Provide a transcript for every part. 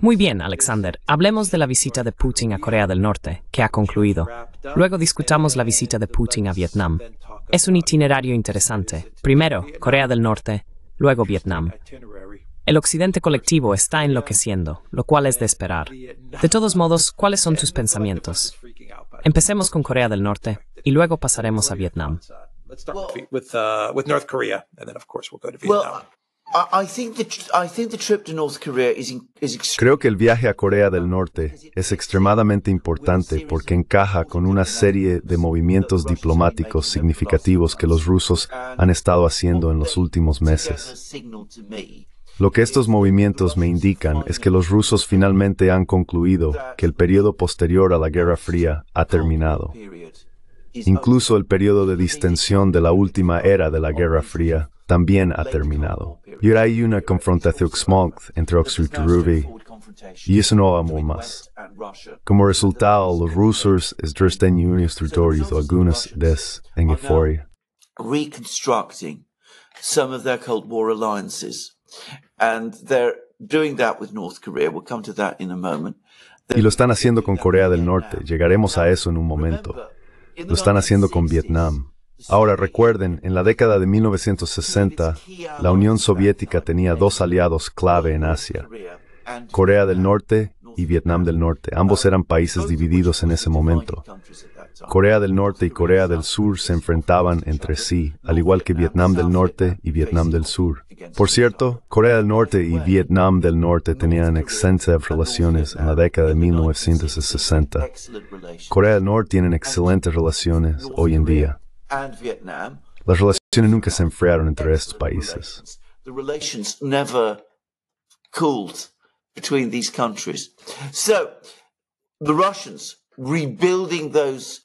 Muy bien, Alexander. Hablemos de la visita de Putin a Corea del Norte, que ha concluido. Luego discutamos la visita de Putin a Vietnam. Es un itinerario interesante. Primero, Corea del Norte, luego Vietnam. El occidente colectivo está enloqueciendo, lo cual es de esperar. De todos modos, ¿cuáles son tus pensamientos? Empecemos con Corea del Norte y luego pasaremos a Vietnam. Creo que el viaje a Corea del Norte es extremadamente importante porque encaja con una serie de movimientos diplomáticos significativos que los rusos han estado haciendo en los últimos meses. Lo que estos movimientos me indican es que los rusos finalmente han concluido que el periodo posterior a la Guerra Fría ha terminado. Incluso el periodo de distensión de la última era de la Guerra Fría también ha terminado. Y ahora hay una confrontación entre Oxford y Ruby, y eso no va vamos más. Como resultado, los rusos están uniendo algunas de en euforia. Reconstructing some of their Cold War alliances, and Y lo están haciendo con Corea del Norte. Llegaremos a eso en un momento. Lo están haciendo con Vietnam. Ahora recuerden, en la década de 1960, la Unión Soviética tenía dos aliados clave en Asia, Corea del Norte y Vietnam del Norte. Ambos eran países divididos en ese momento. Corea del Norte y Corea del Sur se enfrentaban entre sí, al igual que Vietnam del Norte y Vietnam del Sur. Por cierto, Corea del Norte y Vietnam del Norte tenían excelentes relaciones en la década de 1960. Corea del Norte tienen excelentes relaciones hoy en día. Las relaciones nunca se enfriaron entre estos países.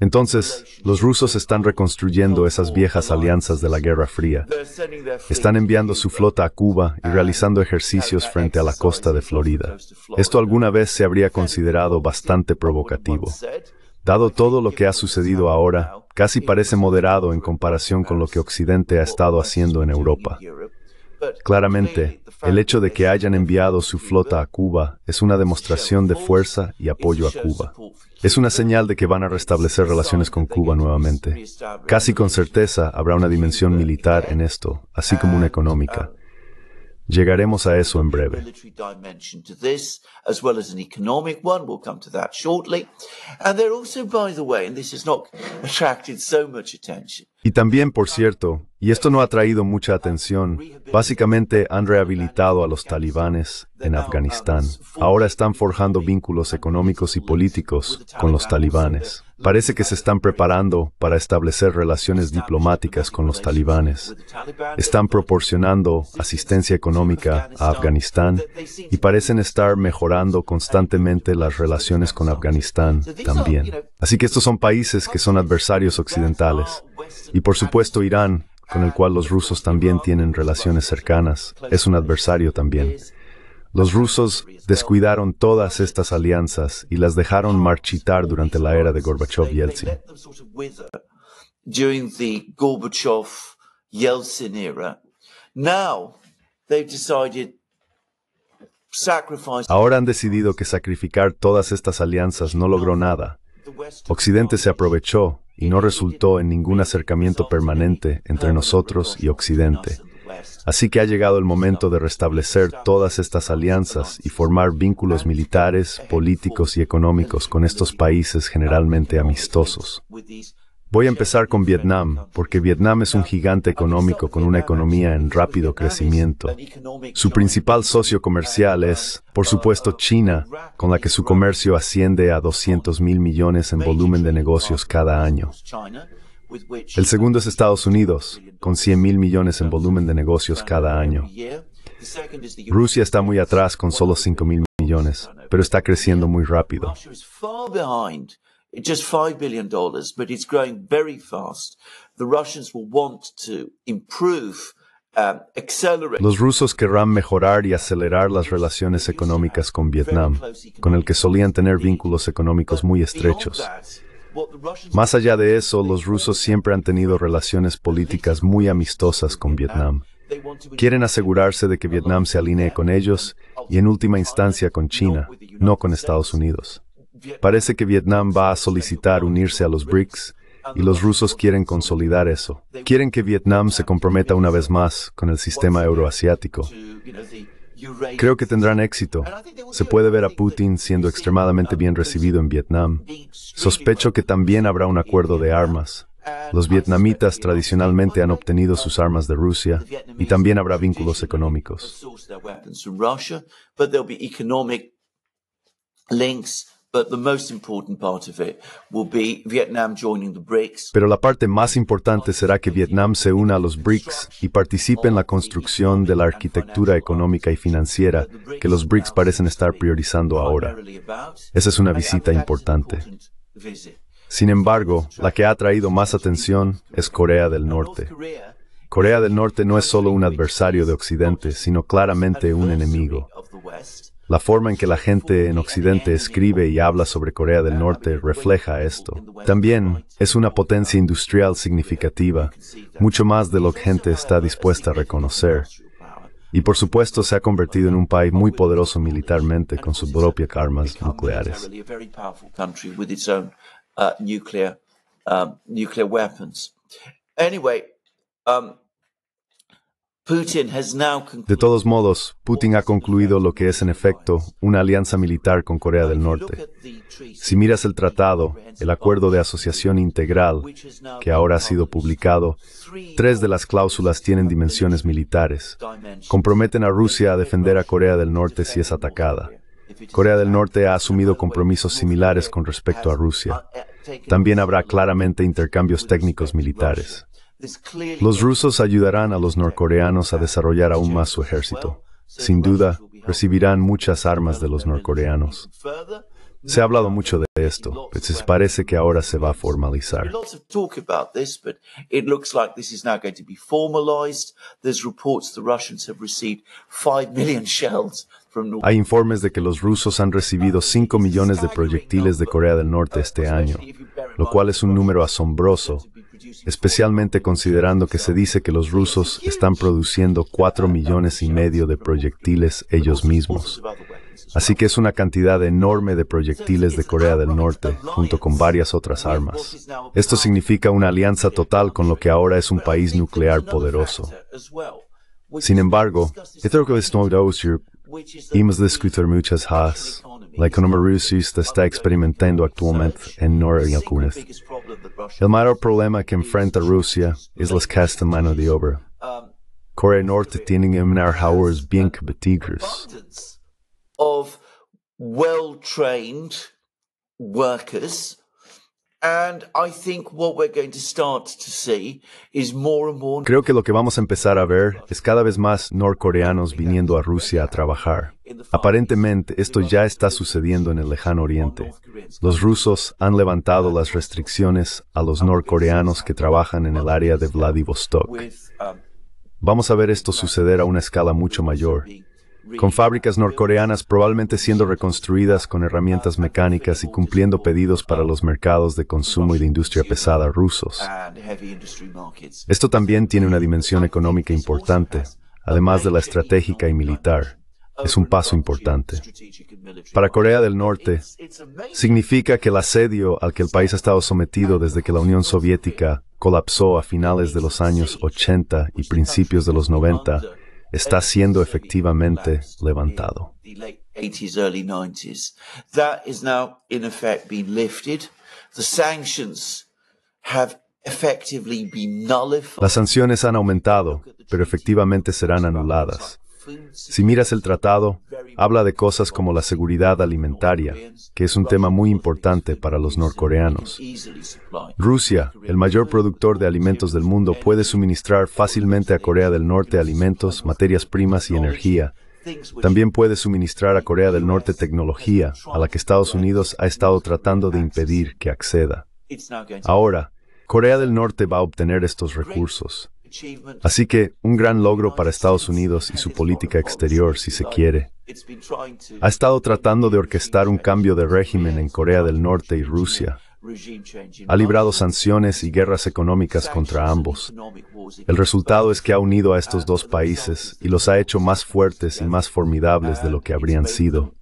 Entonces, los rusos están reconstruyendo esas viejas alianzas de la Guerra Fría. Están enviando su flota a Cuba y realizando ejercicios frente a la costa de Florida. Esto alguna vez se habría considerado bastante provocativo. Dado todo lo que ha sucedido ahora, casi parece moderado en comparación con lo que Occidente ha estado haciendo en Europa. Claramente, el hecho de que hayan enviado su flota a Cuba es una demostración de fuerza y apoyo a Cuba. Es una señal de que van a restablecer relaciones con Cuba nuevamente. Casi con certeza habrá una dimensión militar en esto, así como una económica the military dimension to this as well as an economic one we'll come to that shortly and they're also by the way and this has not attracted so much attention y también, por cierto, y esto no ha traído mucha atención, básicamente han rehabilitado a los talibanes en Afganistán. Ahora están forjando vínculos económicos y políticos con los talibanes. Parece que se están preparando para establecer relaciones diplomáticas con los talibanes. Están proporcionando asistencia económica a Afganistán y parecen estar mejorando constantemente las relaciones con Afganistán también. Así que estos son países que son adversarios occidentales y por supuesto Irán, con el cual los rusos también tienen relaciones cercanas, es un adversario también. Los rusos descuidaron todas estas alianzas y las dejaron marchitar durante la era de Gorbachev Yeltsin. Ahora han decidido que sacrificar todas estas alianzas no logró nada. Occidente se aprovechó y no resultó en ningún acercamiento permanente entre nosotros y Occidente. Así que ha llegado el momento de restablecer todas estas alianzas y formar vínculos militares, políticos y económicos con estos países generalmente amistosos. Voy a empezar con Vietnam, porque Vietnam es un gigante económico con una economía en rápido crecimiento. Su principal socio comercial es, por supuesto, China, con la que su comercio asciende a 200 mil millones en volumen de negocios cada año. El segundo es Estados Unidos, con 100 mil millones en volumen de negocios cada año. Rusia está muy atrás con solo 5 mil millones, pero está creciendo muy rápido. Los rusos querrán mejorar y acelerar las relaciones económicas con Vietnam, con el que solían tener vínculos económicos muy estrechos. Más allá de eso, los rusos siempre han tenido relaciones políticas muy amistosas con Vietnam. Quieren asegurarse de que Vietnam se alinee con ellos y en última instancia con China, no con Estados Unidos. Parece que Vietnam va a solicitar unirse a los BRICS y los rusos quieren consolidar eso. Quieren que Vietnam se comprometa una vez más con el sistema euroasiático. Creo que tendrán éxito. Se puede ver a Putin siendo extremadamente bien recibido en Vietnam. Sospecho que también habrá un acuerdo de armas. Los vietnamitas tradicionalmente han obtenido sus armas de Rusia y también habrá vínculos económicos. Pero la parte más importante será que Vietnam se una a los BRICS y participe en la construcción de la arquitectura económica y financiera que los BRICS parecen estar priorizando ahora. Esa es una visita importante. Sin embargo, la que ha traído más atención es Corea del Norte. Corea del Norte no es solo un adversario de Occidente, sino claramente un enemigo. La forma en que la gente en Occidente escribe y habla sobre Corea del Norte refleja esto. También es una potencia industrial significativa, mucho más de lo que gente está dispuesta a reconocer. Y por supuesto se ha convertido en un país muy poderoso militarmente con sus propias armas nucleares. De todos modos, Putin ha concluido lo que es en efecto una alianza militar con Corea del Norte. Si miras el tratado, el acuerdo de asociación integral, que ahora ha sido publicado, tres de las cláusulas tienen dimensiones militares. Comprometen a Rusia a defender a Corea del Norte si es atacada. Corea del Norte ha asumido compromisos similares con respecto a Rusia. Uh, uh, También habrá claramente intercambios técnicos militares. Los rusos ayudarán a los norcoreanos a desarrollar aún más su ejército. Sin duda, recibirán muchas armas de los norcoreanos. Se ha hablado mucho de esto, pero pues parece que ahora se va a formalizar. Hay informes de que los rusos han recibido 5 ah, millones de proyectiles de Corea del Norte este año, lo cual es un número asombroso, especialmente considerando que se dice que los rusos están produciendo 4 millones y medio de proyectiles ellos mismos. Así que es una cantidad enorme de proyectiles de Corea del Norte, junto con varias otras armas. Esto significa una alianza total con lo que ahora es un país nuclear poderoso. Sin embargo, Temos escutar muchas La economía rusa está experimentando actualmente en algunas. El mayor problema que enfrenta Rusia es la escasez de mano de obra. Corea Norte tiene trabajadores bien competentes. Of well-trained workers Creo que lo que vamos a empezar a ver es cada vez más norcoreanos viniendo a Rusia a trabajar. Aparentemente esto ya está sucediendo en el lejano oriente. Los rusos han levantado las restricciones a los norcoreanos que trabajan en el área de um, Vladivostok. Um, vamos a ver esto suceder a una escala mucho mayor con fábricas norcoreanas probablemente siendo reconstruidas con herramientas mecánicas y cumpliendo pedidos para los mercados de consumo y de industria pesada rusos. Esto también tiene una dimensión económica importante, además de la estratégica y militar. Es un paso importante. Para Corea del Norte, significa que el asedio al que el país ha estado sometido desde que la Unión Soviética colapsó a finales de los años 80 y principios de los 90 está siendo efectivamente levantado. Las sanciones han aumentado, pero efectivamente serán anuladas. Si miras el tratado, habla de cosas como la seguridad alimentaria, que es un tema muy importante para los norcoreanos. Rusia, el mayor productor de alimentos del mundo, puede suministrar fácilmente a Corea del Norte alimentos, materias primas y energía. También puede suministrar a Corea del Norte tecnología, a la que Estados Unidos ha estado tratando de impedir que acceda. Ahora, Corea del Norte va a obtener estos recursos. Así que un gran logro para Estados Unidos y su política exterior, si se quiere. Ha estado tratando de orquestar un cambio de régimen en Corea del Norte y Rusia. Ha librado sanciones y guerras económicas contra ambos. El resultado es que ha unido a estos dos países y los ha hecho más fuertes y más formidables de lo que habrían sido.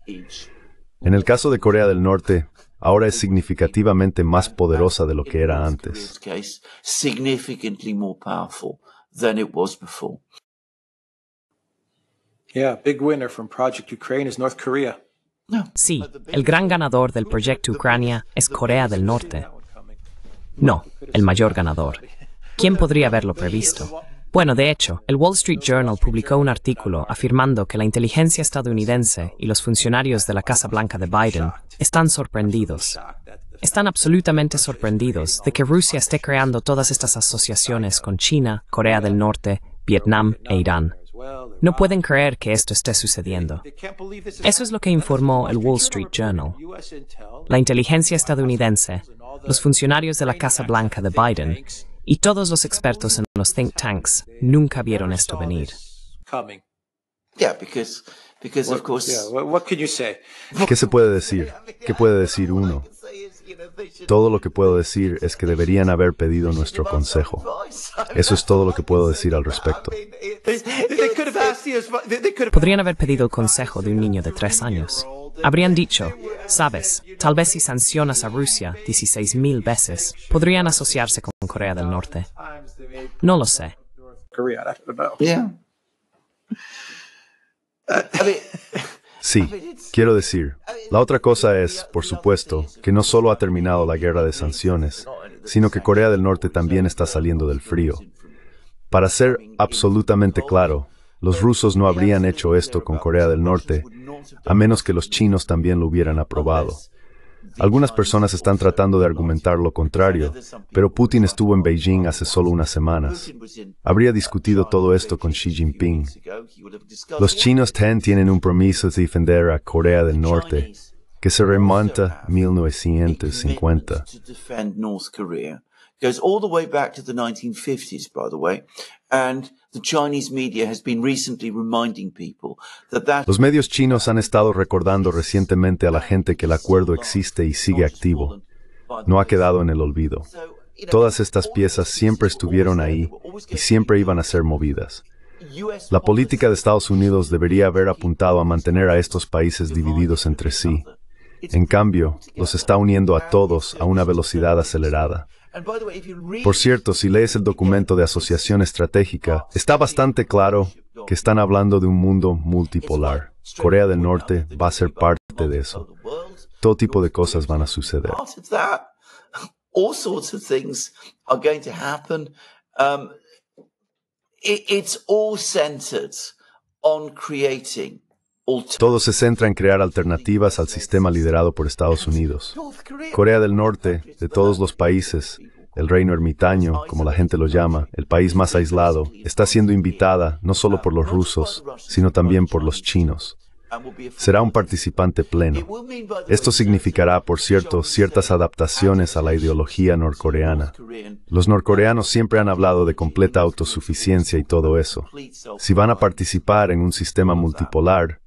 En el caso de Corea del Norte, ahora es significativamente más poderosa de lo que era antes. Sí, el gran ganador del proyecto Ucrania es Corea del Norte. No, el mayor ganador. ¿Quién podría haberlo previsto? Bueno, de hecho, el Wall Street Journal publicó un artículo afirmando que la inteligencia estadounidense y los funcionarios de la Casa Blanca de Biden están sorprendidos. Están absolutamente sorprendidos de que Rusia esté creando todas estas asociaciones con China, Corea del Norte, Vietnam e Irán. No pueden creer que esto esté sucediendo. Eso es lo que informó el Wall Street Journal. La inteligencia estadounidense, los funcionarios de la Casa Blanca de Biden y todos los expertos en los think tanks nunca vieron esto venir. ¿Qué se puede decir? ¿Qué puede decir uno? Todo lo que puedo decir es que deberían haber pedido nuestro consejo. Eso es todo lo que puedo decir al respecto. Podrían haber pedido el consejo de un niño de tres años. Habrían dicho, sabes, tal vez si sancionas a Rusia 16.000 veces, podrían asociarse con Corea del Norte. No lo sé. Sí, quiero decir, la otra cosa es, por supuesto, que no solo ha terminado la guerra de sanciones, sino que Corea del Norte también está saliendo del frío. Para ser absolutamente claro, los rusos no habrían hecho esto con Corea del Norte, a menos que los chinos también lo hubieran aprobado. Algunas personas están tratando de argumentar lo contrario, pero Putin estuvo en Beijing hace solo unas semanas. Habría discutido todo esto con Xi Jinping. Los chinos TEN tienen un promiso de defender a Corea del Norte, que se remonta a 1950. 1950s, Los medios chinos han estado recordando recientemente a la gente que el acuerdo existe y sigue activo. No ha quedado en el olvido. Todas estas piezas siempre estuvieron ahí y siempre iban a ser movidas. La política de Estados Unidos debería haber apuntado a mantener a estos países divididos entre sí, en cambio, los está uniendo a todos a una velocidad acelerada. Por cierto, si lees el documento de asociación estratégica, está bastante claro que están hablando de un mundo multipolar. Corea del Norte va a ser parte de eso. Todo tipo de cosas van a suceder. It's all centered on creating todo se centra en crear alternativas al sistema liderado por Estados Unidos. Corea del Norte, de todos los países, el reino ermitaño, como la gente lo llama, el país más aislado, está siendo invitada no solo por los rusos, sino también por los chinos. Será un participante pleno. Esto significará, por cierto, ciertas adaptaciones a la ideología norcoreana. Los norcoreanos siempre han hablado de completa autosuficiencia y todo eso. Si van a participar en un sistema multipolar,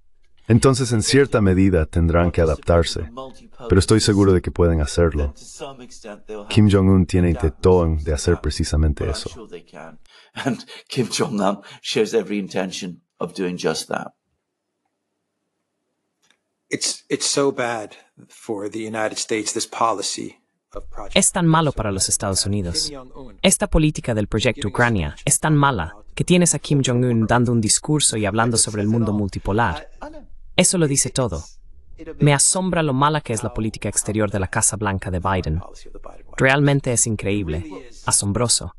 entonces, en cierta medida, tendrán que adaptarse, pero estoy seguro de que pueden hacerlo. Kim Jong-un tiene intención de hacer precisamente eso. Es tan malo para los Estados Unidos. Esta política del proyecto Ucrania es tan mala que tienes a Kim Jong-un dando un discurso y hablando sobre el mundo multipolar. Eso lo dice todo. Me asombra lo mala que es la política exterior de la Casa Blanca de Biden. Realmente es increíble, asombroso.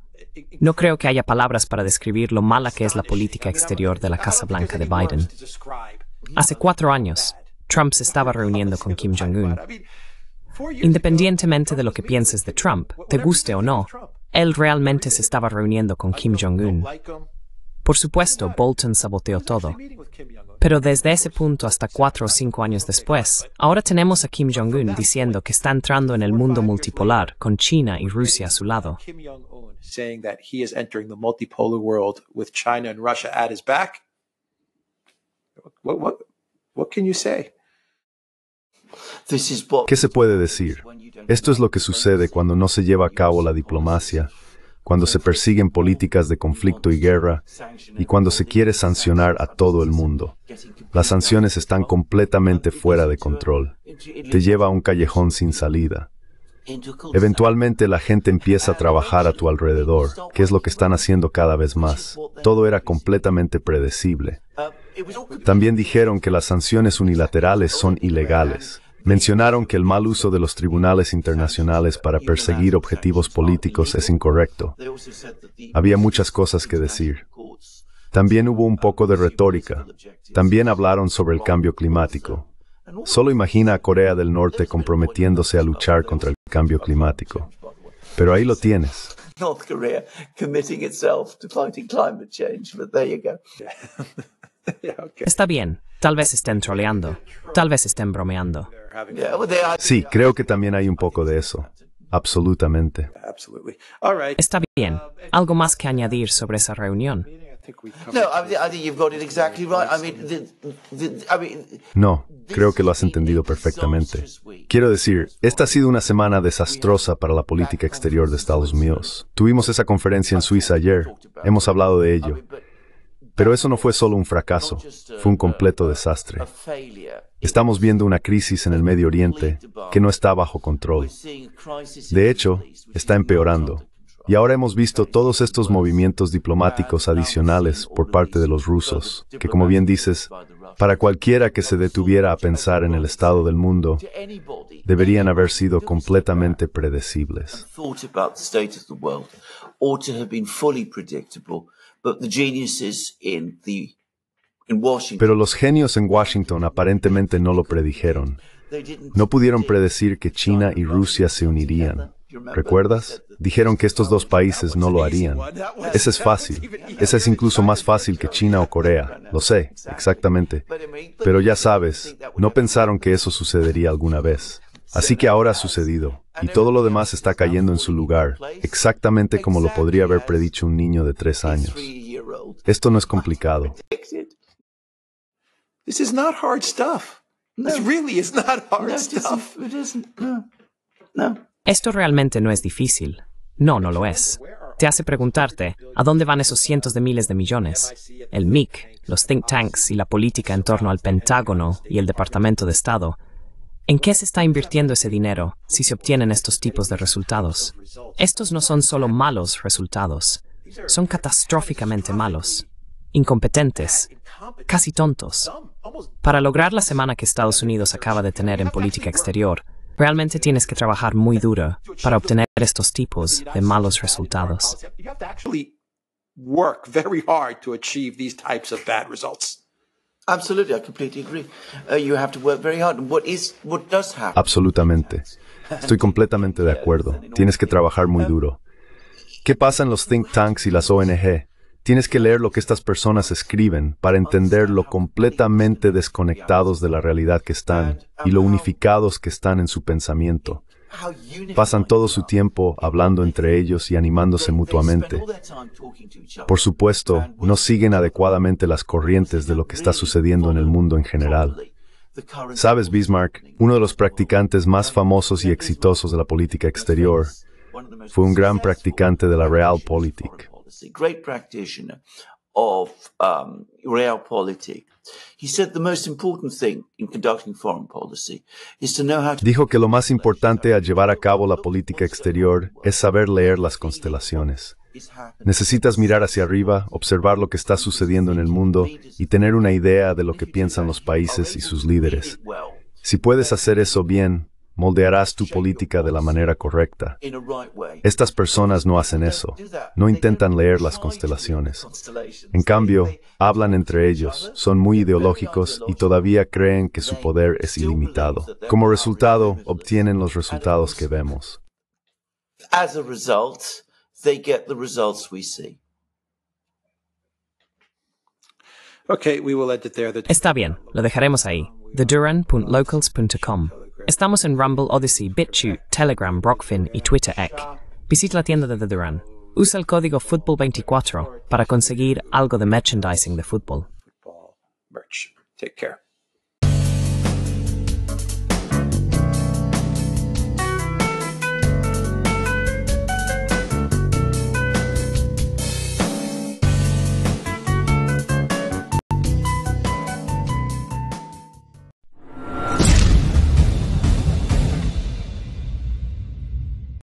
No creo que haya palabras para describir lo mala que es la política exterior de la Casa Blanca de Biden. Hace cuatro años, Trump se estaba reuniendo con Kim Jong-un. Independientemente de lo que pienses de Trump, te guste o no, él realmente se estaba reuniendo con Kim Jong-un. Por supuesto, Bolton saboteó todo. Pero desde ese punto hasta cuatro o cinco años después, ahora tenemos a Kim Jong-un diciendo que está entrando en el mundo multipolar con China y Rusia a su lado. ¿Qué se puede decir? Esto es lo que sucede cuando no se lleva a cabo la diplomacia cuando se persiguen políticas de conflicto y guerra, y cuando se quiere sancionar a todo el mundo. Las sanciones están completamente fuera de control. Te lleva a un callejón sin salida. Eventualmente la gente empieza a trabajar a tu alrededor, que es lo que están haciendo cada vez más. Todo era completamente predecible. También dijeron que las sanciones unilaterales son ilegales. Mencionaron que el mal uso de los tribunales internacionales para perseguir objetivos políticos es incorrecto. Había muchas cosas que decir. También hubo un poco de retórica. También hablaron sobre el cambio climático. Solo imagina a Corea del Norte comprometiéndose a luchar contra el cambio climático. Pero ahí lo tienes. Está bien. Tal vez estén troleando. Tal vez estén bromeando. Sí, creo que también hay un poco de eso. Absolutamente. Está bien. ¿Algo más que añadir sobre esa reunión? No, creo que lo has entendido perfectamente. Quiero decir, esta ha sido una semana desastrosa para la política exterior de Estados Unidos. Tuvimos esa conferencia en Suiza ayer, hemos hablado de ello. Pero eso no fue solo un fracaso, fue un completo desastre. Estamos viendo una crisis en el Medio Oriente que no está bajo control. De hecho, está empeorando. Y ahora hemos visto todos estos movimientos diplomáticos adicionales por parte de los rusos, que como bien dices, para cualquiera que se detuviera a pensar en el estado del mundo, deberían haber sido completamente predecibles. But the geniuses in the pero los genios en Washington aparentemente no lo predijeron. No pudieron predecir que China y Rusia se unirían. ¿Recuerdas? Dijeron que estos dos países no lo harían. Eso es fácil. Ese es incluso más fácil que China o Corea. Lo sé, exactamente. Pero ya sabes, no pensaron que eso sucedería alguna vez. Así que ahora ha sucedido, y todo lo demás está cayendo en su lugar, exactamente como lo podría haber predicho un niño de tres años. Esto no es complicado. Esto realmente no es difícil. No, no lo es. Te hace preguntarte, ¿a dónde van esos cientos de miles de millones? El MIC, los think tanks y la política en torno al Pentágono y el Departamento de Estado. ¿En qué se está invirtiendo ese dinero si se obtienen estos tipos de resultados? Estos no son solo malos resultados, son catastróficamente malos, incompetentes, casi tontos. Para lograr la semana que Estados Unidos acaba de tener en política exterior, realmente tienes que trabajar muy duro para obtener estos tipos de malos resultados. Absolutamente. Estoy completamente de acuerdo. Tienes que trabajar muy duro. ¿Qué pasa en los think tanks y las ONG? Tienes que leer lo que estas personas escriben para entender lo completamente desconectados de la realidad que están y lo unificados que están en su pensamiento. Pasan todo su tiempo hablando entre ellos y animándose mutuamente. Por supuesto, no siguen adecuadamente las corrientes de lo que está sucediendo en el mundo en general. Sabes, Bismarck, uno de los practicantes más famosos y exitosos de la política exterior, fue un gran practicante de la Realpolitik. Dijo que lo más importante al llevar a cabo la política exterior es saber leer las constelaciones. Necesitas mirar hacia arriba, observar lo que está sucediendo en el mundo y tener una idea de lo que piensan los países y sus líderes. Si puedes hacer eso bien, moldearás tu política de la manera correcta. Estas personas no hacen eso, no intentan leer las constelaciones. En cambio, hablan entre ellos, son muy ideológicos y todavía creen que su poder es ilimitado. Como resultado, obtienen los resultados que vemos. Está bien, lo dejaremos ahí. TheDuran.locals.com Estamos en Rumble, Odyssey, BitChute, Telegram, Brockfin y Twitter Ek. Visita la tienda de The Duran. Usa el código Football24 para conseguir algo de merchandising de fútbol. Take care.